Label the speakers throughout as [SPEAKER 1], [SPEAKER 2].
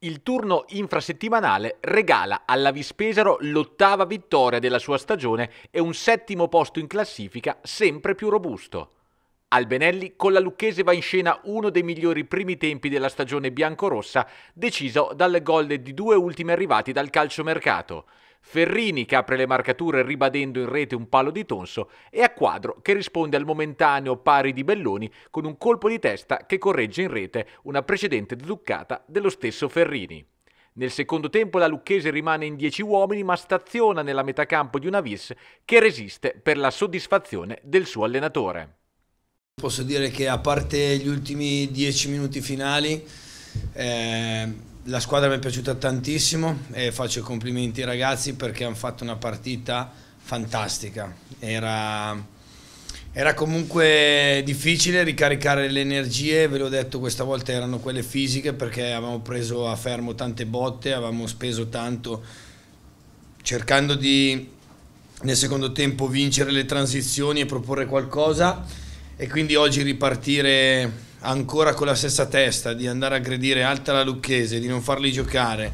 [SPEAKER 1] Il turno infrasettimanale regala alla Vispesaro l'ottava vittoria della sua stagione e un settimo posto in classifica sempre più robusto. Albenelli con la Lucchese va in scena uno dei migliori primi tempi della stagione biancorossa, deciso dal gol di due ultimi arrivati dal calciomercato. Ferrini che apre le marcature ribadendo in rete un palo di Tonso e a Quadro che risponde al momentaneo pari di Belloni con un colpo di testa che corregge in rete una precedente deduccata dello stesso Ferrini. Nel secondo tempo la Lucchese rimane in 10 uomini ma staziona nella metà campo di una vis che resiste per la soddisfazione del suo allenatore.
[SPEAKER 2] Posso dire che a parte gli ultimi 10 minuti finali Ehm, la squadra mi è piaciuta tantissimo e faccio i complimenti ai ragazzi perché hanno fatto una partita fantastica. Era, era comunque difficile ricaricare le energie, ve l'ho detto questa volta erano quelle fisiche perché avevamo preso a fermo tante botte, avevamo speso tanto cercando di nel secondo tempo vincere le transizioni e proporre qualcosa e quindi oggi ripartire ancora con la stessa testa, di andare a aggredire alta la Lucchese, di non farli giocare.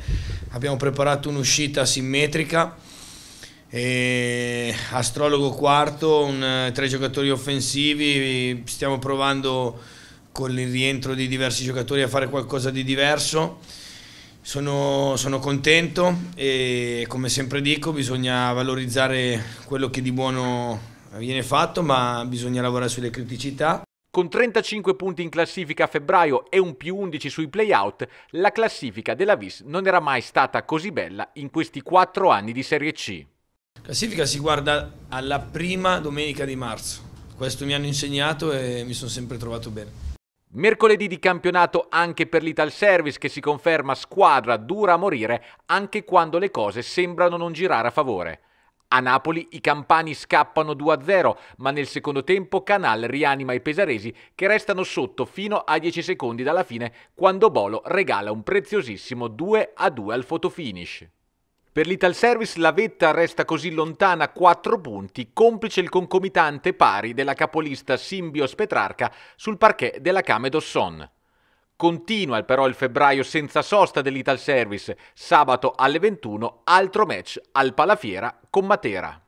[SPEAKER 2] Abbiamo preparato un'uscita simmetrica, astrologo quarto, un, eh, tre giocatori offensivi, stiamo provando con il rientro di diversi giocatori a fare qualcosa di diverso. Sono, sono, contento e come sempre dico bisogna valorizzare quello che di buono viene fatto, ma bisogna lavorare sulle criticità. Con 35 punti in classifica a febbraio e un più 11 sui playout,
[SPEAKER 1] la classifica della Vis non era mai stata così bella in questi 4 anni di Serie C.
[SPEAKER 2] La classifica si guarda alla prima domenica di marzo. Questo mi hanno insegnato e mi sono sempre trovato bene. Mercoledì di campionato anche per l'Ital Service che si
[SPEAKER 1] conferma squadra dura a morire anche quando le cose sembrano non girare a favore. A Napoli i campani scappano 2-0, ma nel secondo tempo Canal rianima i pesaresi che restano sotto fino a 10 secondi dalla fine quando Bolo regala un preziosissimo 2-2 al fotofinish. Per l'Ital Service la vetta resta così lontana 4 punti, complice il concomitante pari della capolista Simbios Petrarca sul parquet della Came d'Osson. Continua però il febbraio senza sosta dell'Ital Service, sabato alle 21, altro match al Palafiera con Matera.